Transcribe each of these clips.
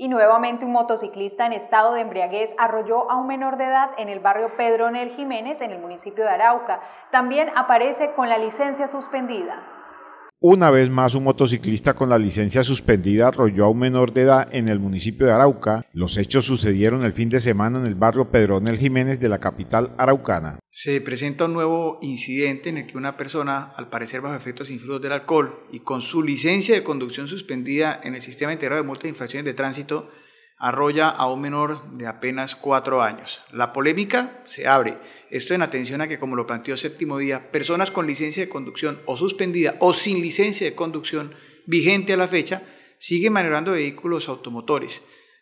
Y nuevamente un motociclista en estado de embriaguez arrolló a un menor de edad en el barrio Pedro Nel Jiménez, en el municipio de Arauca. También aparece con la licencia suspendida. Una vez más, un motociclista con la licencia suspendida arrolló a un menor de edad en el municipio de Arauca. Los hechos sucedieron el fin de semana en el barrio Pedronel Jiménez de la capital araucana. Se presenta un nuevo incidente en el que una persona, al parecer bajo efectos influidos del alcohol y con su licencia de conducción suspendida en el sistema integrado de multas de infracciones de tránsito, arrolla a un menor de apenas cuatro años. La polémica se abre. Esto en atención a que, como lo planteó Séptimo Día, personas con licencia de conducción o suspendida o sin licencia de conducción vigente a la fecha siguen manejando vehículos automotores.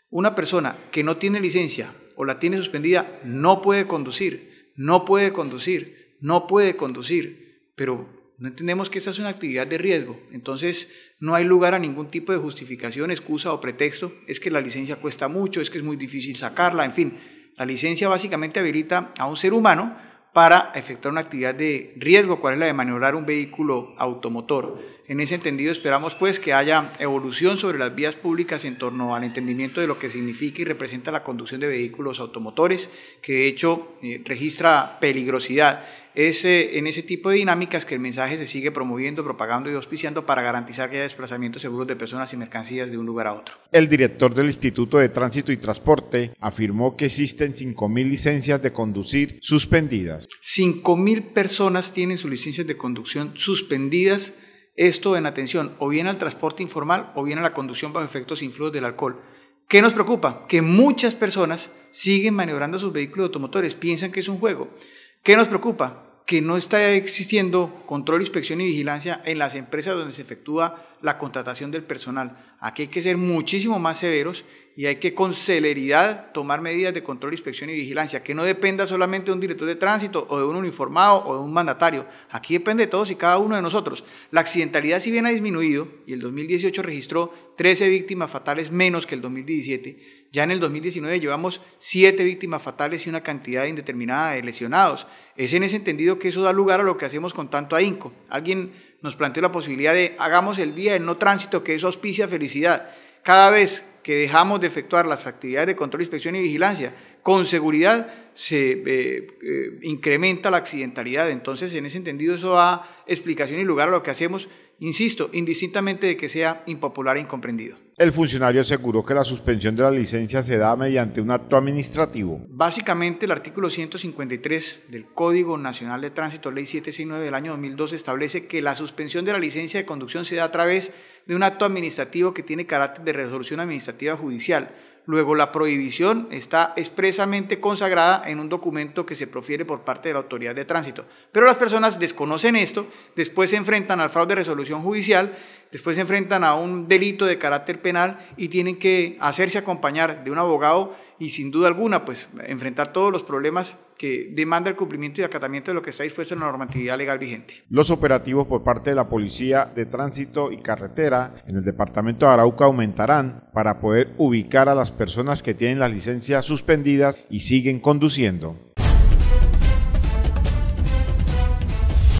Una persona que no tiene licencia o la tiene suspendida no puede conducir, no puede conducir, no puede conducir. Pero no entendemos que esa es una actividad de riesgo. Entonces, no hay lugar a ningún tipo de justificación, excusa o pretexto. Es que la licencia cuesta mucho, es que es muy difícil sacarla, en fin. La licencia básicamente habilita a un ser humano para efectuar una actividad de riesgo, cuál es la de maniobrar un vehículo automotor. En ese entendido esperamos pues que haya evolución sobre las vías públicas en torno al entendimiento de lo que significa y representa la conducción de vehículos automotores, que de hecho eh, registra peligrosidad es en ese tipo de dinámicas que el mensaje se sigue promoviendo, propagando y auspiciando para garantizar que haya desplazamientos seguros de personas y mercancías de un lugar a otro. El director del Instituto de Tránsito y Transporte afirmó que existen 5.000 licencias de conducir suspendidas. 5.000 personas tienen sus licencias de conducción suspendidas esto en atención o bien al transporte informal o bien a la conducción bajo efectos influidos del alcohol. ¿Qué nos preocupa? Que muchas personas siguen maniobrando sus vehículos automotores, piensan que es un juego. ¿Qué nos preocupa? que no está existiendo control, inspección y vigilancia en las empresas donde se efectúa la contratación del personal. Aquí hay que ser muchísimo más severos y hay que con celeridad tomar medidas de control, inspección y vigilancia, que no dependa solamente de un director de tránsito o de un uniformado o de un mandatario. Aquí depende de todos y cada uno de nosotros. La accidentalidad si bien ha disminuido y el 2018 registró 13 víctimas fatales menos que el 2017, ya en el 2019 llevamos siete víctimas fatales y una cantidad indeterminada de lesionados. Es en ese entendido que eso da lugar a lo que hacemos con tanto ahínco. Alguien nos planteó la posibilidad de hagamos el día en no tránsito, que eso auspicia felicidad. Cada vez que dejamos de efectuar las actividades de control, inspección y vigilancia con seguridad, se eh, eh, incrementa la accidentalidad. Entonces, en ese entendido, eso da explicación y lugar a lo que hacemos, insisto, indistintamente de que sea impopular e incomprendido. El funcionario aseguró que la suspensión de la licencia se da mediante un acto administrativo. Básicamente, el artículo 153 del Código Nacional de Tránsito, ley 769 del año 2002, establece que la suspensión de la licencia de conducción se da a través de un acto administrativo que tiene carácter de resolución administrativa judicial Luego, la prohibición está expresamente consagrada en un documento que se profiere por parte de la autoridad de tránsito. Pero las personas desconocen esto, después se enfrentan al fraude de resolución judicial, después se enfrentan a un delito de carácter penal y tienen que hacerse acompañar de un abogado y sin duda alguna, pues enfrentar todos los problemas que demanda el cumplimiento y acatamiento de lo que está dispuesto en la normatividad legal vigente. Los operativos por parte de la Policía de Tránsito y Carretera en el Departamento de Arauca aumentarán para poder ubicar a las personas que tienen las licencias suspendidas y siguen conduciendo.